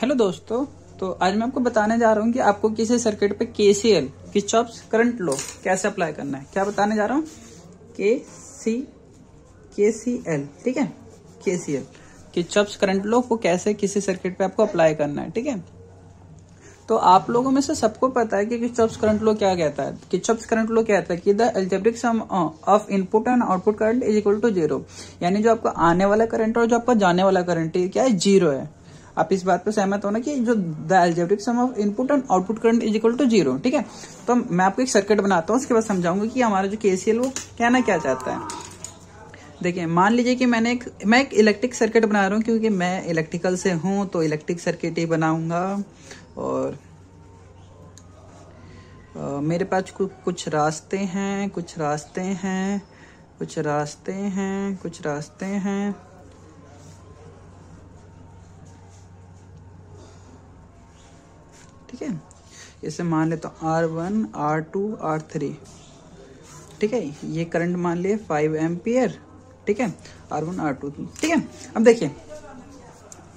hello दोस्तों तो आज मैं आपको बताने जा रहा हूँ कि आपको किसी सर्किट पे के सी एल किचॉप्स करंट लो कैसे अप्लाई करना है क्या बताने जा रहा हूँ के सी के सी एल ठीक है के सी एल किचॉप्स करंट लो को कैसे किसी सर्किट पे आपको अप्लाई करना है ठीक है तो आप लोगों में से सबको पता है कि किचॉप्स करंट लो क्या कहता है किचॉप्स करंट लो क्या कहता है कि the algebraic sum of input and output current is equal to zero यानी जो आपका आने वाला करंट और जो आपका जाने वाला करंट है क्या है जीरो है आप इस बात पर सहमत होना कि जो the algebraic sum of input and output current is equal to zero ठीक है तो मैं आपको एक सर्किट बनाता हूँ उसके बाद समझाऊंगा कि हमारा जो केसीएल वो कहना क्या चाहता है देखिए मान लीजिए कि मैंने एक मैं एक इलेक्ट्रिक सर्किट बना रहा हूँ क्योंकि मैं इलेक्ट्रिकल से हूँ तो इलेक्ट्रिक सर्किट ही बनाऊंगा और आ, मेरे पास कुछ कुछ रास्ते हैं कुछ रास्ते हैं कुछ रास्ते हैं कुछ रास्ते हैं ठीक है इसे मान ले तो R one R two R three ठीक है ये करंट मान लिए फाइव एम्पियर ठीक है आर वन आर टू ठीक है अब देखिए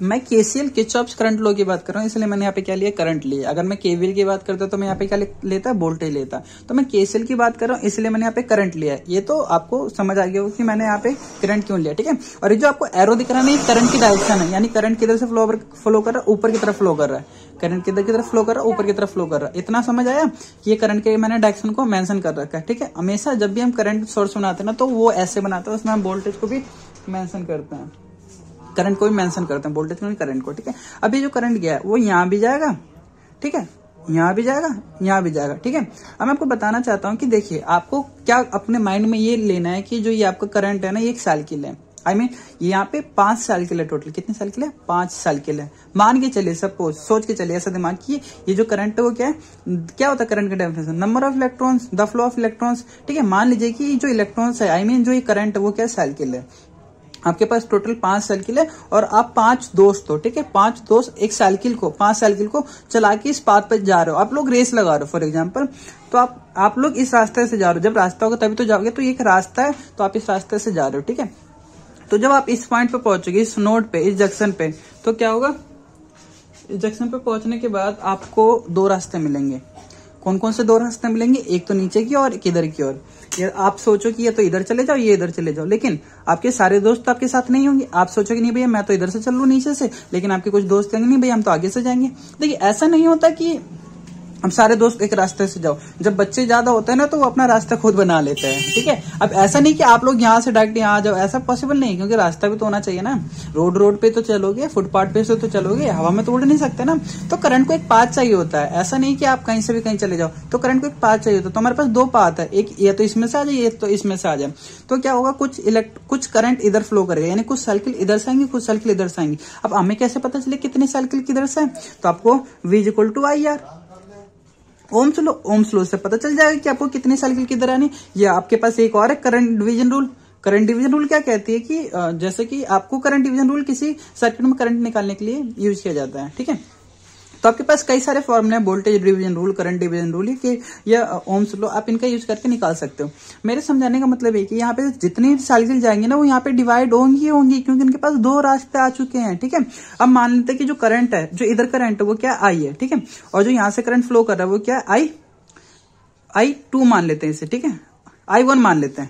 मैं केसीएल किचॉप्स करंट लो की बात कर रहा हूँ इसलिए मैंने यहाँ पे क्या लिया करंट लिया अगर मैं केवीएल की बात करता तो मैं यहाँ पे क्या लेता वोल्टेज लेता तो मैं केसीएल की बात कर रहा हूँ इसलिए मैंने यहाँ पे करंट लिया ये तो आपको समझ आ गया कि मैंने यहाँ पे करंट क्यों लिया ठीक है और ये जो आपको एरो दिख रहा है ना करंट की डायरेक्शन है यानी करंट किधर से फ्लो फ्लो कर रहा है ऊपर की तरफ फ्लो कर रहा है करंट किधर की तरफ फ्लो कर रहा है ऊपर की तरफ फ्लो कर रहा है इतना समझ आया कि ये करंट के मैंने डायरेक्शन को मेंशन कर रखा है ठीक है हमेशा जब भी हम करंट सोर्स बनाते हैं ना तो वो ऐसे बनाते हैं उसमें हम वोल्टेज को भी मेंशन करते हैं करंट को भी मेंशन करते हैं वोल्टेज को नहीं करंट को ठीक है अभी जो करंट गया है वो यहाँ भी जाएगा ठीक है यहाँ भी जाएगा यहाँ भी जाएगा ठीक है अब मैं आपको बताना चाहता हूँ कि देखिए आपको क्या अपने माइंड में ये लेना है कि जो ये आपका करंट है ना एक साल के लिए आई मीन यहाँ पे पांच साल के लिए टोटल कितने साल के लिए पांच साल के लिए मान के चलिए सपोज सोच के चलिए ऐसा दिमाग की ये जो करंट है वो क्या है क्या होता है करंट का definition number of electrons the flow of electrons ठीक है मान लीजिए कि जो इलेक्ट्रॉन्स है आई I मीन mean, जो ये करंट है वो क्या है साल के लिए आपके पास टोटल पांच साइकिल है और आप पांच दोस्त हो ठीक है पांच दोस्त एक साइकिल को पांच साइकिल को चला के इस पाथ पर जा रहे हो आप लोग रेस लगा रहे हो फॉर एग्जाम्पल तो आप आप लोग इस रास्ते से जा रहे हो जब रास्ता होगा तभी तो जाओगे तो एक रास्ता है तो आप इस रास्ते से जा रहे हो ठीक है तो जब आप इस पॉइंट पे पहुंचोगे इस नोड पे इस जंक्शन पे तो क्या होगा इस जंक्शन पे पहुंचने के बाद आपको दो रास्ते मिलेंगे कौन कौन से दो रास्ते मिलेंगे एक तो नीचे की और एक इधर की ओर ये आप सोचो कि ये तो इधर चले जाओ ये इधर चले जाओ लेकिन आपके सारे दोस्त आपके साथ नहीं होंगे आप सोचो कि नहीं भैया मैं तो इधर से चल लू नीचे से लेकिन आपके कुछ दोस्त कहेंगे नहीं भैया हम तो आगे से जाएंगे देखिए ऐसा नहीं होता कि हम सारे दोस्त एक रास्ते से जाओ जब बच्चे ज्यादा होते हैं ना तो वो अपना रास्ता खुद बना लेते हैं ठीक है अब ऐसा नहीं कि आप लोग यहाँ से डायरेक्ट यहाँ आ जाओ ऐसा पॉसिबल नहीं क्योंकि रास्ता भी तो होना चाहिए ना रोड रोड पे तो चलोगे फुटपाथ पे से तो चलोगे हवा में तो उड़ नहीं सकते ना तो करंट को एक पाथ चाहिए होता है ऐसा नहीं की आप कहीं से भी कहीं चले जाओ तो करंट को एक पाथ चाहिए होता है तो हमारे पास दो पाथ है एक ये तो इसमें से आ जाए ये तो इसमें से आ जाए तो क्या होगा कुछ इलेक्ट कुछ करंट इधर फ्लो करेगा यानी कुछ सर्किल इधर से आएंगे कुछ सर्किल इधर से आएंगे अब हमें कैसे पता चले कितने सर्किल किधर से तो आपको V is equal to I R Ohm's law Ohm's law से पता चल जाएगा कि आपको कितनी साइकिल किधर आनी ये आपके पास एक और current division rule current division rule क्या कहती है कि जैसे कि आपको करंट डिवीजन रूल किसी सर्किट में करंट निकालने के लिए यूज किया जाता है ठीक है तो आपके पास कई सारे फॉर्मूले हैं voltage division rule current division rule के या ओम्स लो आप इनका यूज करके निकाल सकते हो मेरे समझाने का मतलब है कि यहाँ पे जितनी साइकिल जाएंगे ना वो यहाँ पे डिवाइड होंगी होंगी क्योंकि इनके पास दो रास्ते आ चुके हैं ठीक है अब मान लेते हैं कि जो करंट है जो इधर करंट है वो क्या आई है ठीक है और जो यहाँ से करंट फ्लो कर रहा है वो क्या आई आई टू मान लेते हैं इसे ठीक है आई वन मान लेते हैं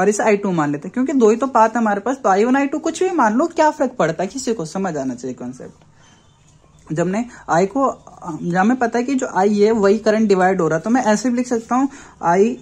और इसे आई टू मान लेते हैं क्योंकि दो ही तो पात है हमारे पास तो आई वन आई टू कुछ भी मान लो क्या फर्क पड़ता है किसी को समझ आना चाहिए कॉन्सेप्ट जब ने आई को हमें पता है कि जो आई है वही करंट डिवाइड हो रहा है तो मैं ऐसे भी लिख सकता हूँ I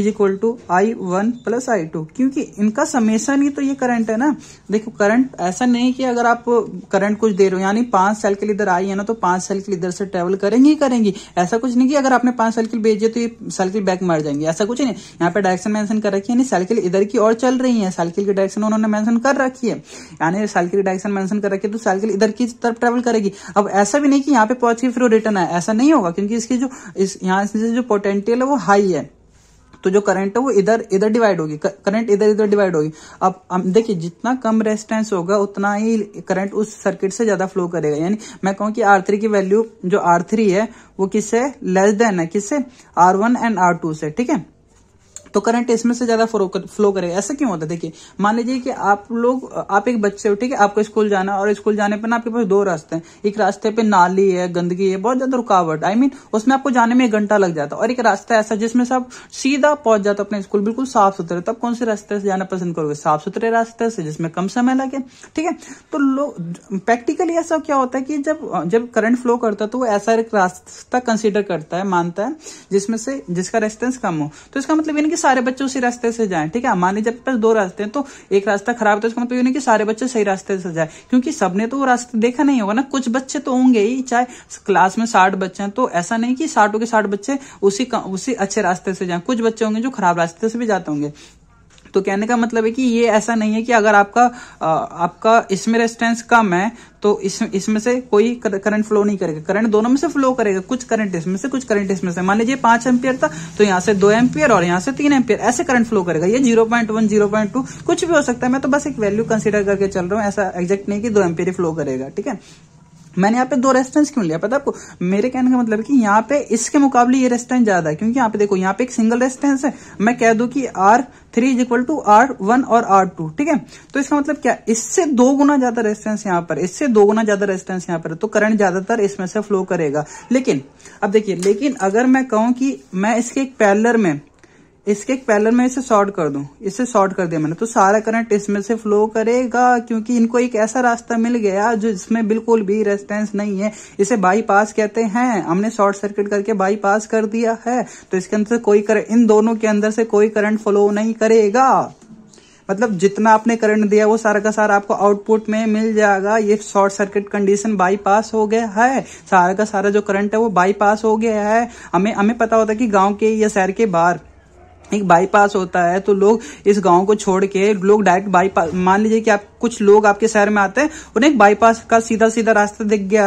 is equal to I one plus I two क्योंकि इनका समेसन ही तो ये करंट है ना देखो करंट ऐसा नहीं कि अगर आप करंट कुछ दे रहे हो यानी पांच सेल के लिए इधर आई है ना तो पांच सेल के लिए इधर से ट्रेवल करेंगे ही करेंगी ऐसा कुछ नहीं कि अगर आपने पांच सेल के लिए भेजे तो ये सेल के बैक मार जाएंगे ऐसा कुछ नहीं यहाँ पे डायरेक्शन मेंशन कर रखी है यानी सेल के लिए इधर की और चल रही है सेल के लिए डायरेक्शन उन्होंने मैंशन कर रखी है यानी सेल के लिए डायरेक्शन मेंशन कर रखी है तो सेल के लिए इधर की तरफ ट्रेवल करेगी अब ऐसा भी नहीं कि यहाँ पे पहुंच के फिर रिटर्न आए ऐसा नहीं होगा क्योंकि इसकी जो यहाँ से जो पोटेंटियल है वो हाई है तो जो करंट है वो इधर इधर डिवाइड होगी करंट इधर इधर डिवाइड होगी अब देखिए जितना कम रेजिस्टेंस होगा उतना ही करंट उस सर्किट से ज्यादा फ्लो करेगा यानी मैं कहूँ कि आर की वैल्यू जो आर है वो किससे लेस देन है किससे आर एंड आर से ठीक है तो करंट इसमें से ज्यादा फ्लो करे ऐसा क्यों होता है देखिए मान लीजिए कि आप लोग आप एक बच्चे हो ठीक है आपको स्कूल जाना और स्कूल जाने पर ना आपके पास दो रास्ते हैं एक रास्ते पे नाली है गंदगी है बहुत ज्यादा रुकावट आई I मीन mean, उसमें आपको जाने में एक घंटा लग जाता और एक रास्ता ऐसा जिसमें से आप सीधा पहुंच जाते अपने स्कूल बिल्कुल साफ सुथरे तो आप कौन से रास्ते से जाना पसंद करोगे साफ सुथरे रास्ते से जिसमें कम समय लगे ठीक है तो लोग प्रैक्टिकली ऐसा क्या होता है कि जब जब करंट फ्लो करता है तो वो ऐसा एक रास्ता कंसिडर करता है मानता है जिसमें से जिसका रेस्टेंस कम हो तो इसका मतलब यानी कि सारे बच्चे उसी रास्ते से जाएं ठीक है मान लीजिए पास दो रास्ते हैं तो एक रास्ता खराब है तो इसका मतलब ये नहीं कि सारे बच्चे सही रास्ते से जाए क्योंकि सबने तो वो रास्ते देखा नहीं होगा ना कुछ बच्चे तो होंगे ही चाहे क्लास में साठ बच्चे हैं तो ऐसा नहीं कि साठों के साठ बच्चे उसी उसी अच्छे रास्ते से जाए कुछ बच्चे होंगे जो खराब रास्ते से भी जाते होंगे तो कहने का मतलब है कि ये ऐसा नहीं है कि अगर आपका आपका इसमें रेजिस्टेंस कम है तो इस इसमें से कोई करंट फ्लो नहीं करेगा करंट दोनों में से फ्लो करेगा कुछ करंट इसमें से कुछ करंट इसमें से मान लीजिए पांच एम्पियर था तो यहाँ से दो एम्पियर और यहाँ से तीन एम्पियर ऐसे करंट फ्लो करेगा ये zero point one zero point two कुछ भी हो सकता है मैं तो बस एक वैल्यू कंसिडर करके चल रहा हूँ ऐसा एग्जैक्ट नहीं कि दो एम्पियर फ्लो करेगा ठीक है मैंने यहाँ पे दो रेस्टोरेंट क्यों लिया पता आपको मेरे कहने का मतलब कि यहाँ पे इसके मुकाबले ये रेस्टोरेंट ज्यादा है क्योंकि यहाँ पे देखो यहाँ पे एक सिंगल रेस्टोरेंट है मैं कह दू कि R three is equal to R one और आर टू ठीक है तो इसका मतलब क्या इससे दो गुना ज्यादा रेस्टेंस यहाँ पर इससे दो गुना ज्यादा रेस्टोरेंट यहाँ पर तो करंट ज्यादातर इसमें से फ्लो करेगा लेकिन अब देखिए लेकिन अगर मैं कहूं कि मैं इसके एक पैलर में इसके एक पैलर में इसे शॉर्ट कर दूं इसे शॉर्ट कर दिया मैंने तो सारा करंट इसमें से फ्लो करेगा क्योंकि इनको एक ऐसा रास्ता मिल गया जो इसमें बिल्कुल भी रेजिस्टेंस नहीं है इसे बाईपास कहते हैं हमने शॉर्ट सर्किट करके बाईपास कर दिया है तो इसके अंदर कोई करंट इन दोनों के अंदर से कोई करंट फ्लो नहीं करेगा मतलब जितना आपने करंट दिया वो सारा का सारा आपको आउटपुट में मिल जाएगा ये शॉर्ट सर्किट कंडीशन बाईपास हो गया है सारा का सारा जो करंट है वो बाईपास हो गया है हमें हमें पता होता है कि गांव के या शहर के बाहर एक बाईपास होता है तो लोग इस गांव को छोड़ के लोग डायरेक्ट बाईपास मान लीजिए कि आप कुछ लोग आपके शहर में आते हैं उन्हें एक बाईपास का सीधा सीधा रास्ता दिख गया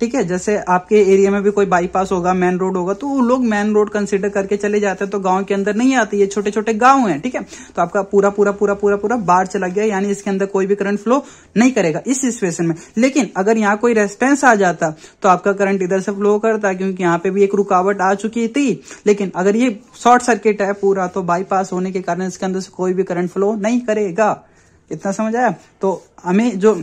ठीक है जैसे आपके एरिया में भी कोई बाईपास होगा मेन रोड होगा तो वो लोग मेन रोड कंसिडर करके चले जाते हैं तो गाँव के अंदर नहीं आते ये छोटे छोटे गाँव है ठीक है तो आपका पूरा पूरा पूरा पूरा पूरा बाढ़ चला गया यानी इसके अंदर कोई भी करंट फ्लो नहीं करेगा इस सिचुएशन में लेकिन अगर यहाँ कोई रेस्टेंस आ जाता तो आपका करंट इधर से फ्लो करता क्योंकि यहाँ पे भी एक रुकावट आ चुकी थी लेकिन अगर ये शॉर्ट सर्किट है पूरा तो बाईपास होने के कारण इसके अंदर से कोई भी करंट फ्लो नहीं करेगा इतना समझ आया तो हमें जो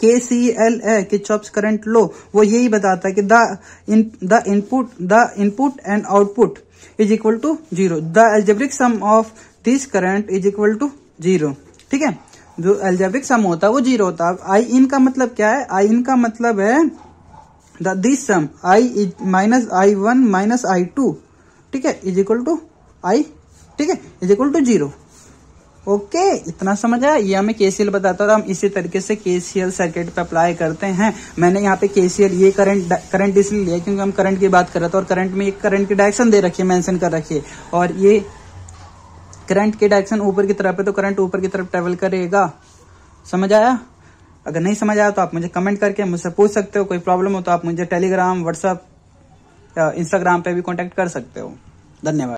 के सी एल ए किचॉप्स करंट लो वो यही बताता है कि the in the input the input and output is equal to zero the algebraic sum of this current is equal to zero ठीक है जो एल्जेब्रिक सम होता है वो जीरो होता है आई इन का मतलब क्या है आई इन का मतलब है the this sum I minus I one minus I two ठीक है इज इक्वल टू आई ठीक है is equal to zero okay इतना समझ आया ये हमें केसीएल बताता था हम इसी तरीके से केसीएल सर्किट पे अप्लाई करते हैं मैंने यहाँ पे केसीएल ये करंट करंट इसलिए लिया क्योंकि हम करंट की बात कर रहे थे और करंट में एक करंट की डायरेक्शन दे रखी है मैंशन कर रखी है और ये करंट की डायरेक्शन ऊपर की तरफ है तो करंट ऊपर की तरफ ट्रेवल करेगा समझ आया अगर नहीं समझ आया तो आप मुझे कमेंट करके मुझसे पूछ सकते हो कोई प्रॉब्लम हो तो आप मुझे टेलीग्राम या इंस्टाग्राम पे भी कॉन्टेक्ट कर सकते हो धन्यवाद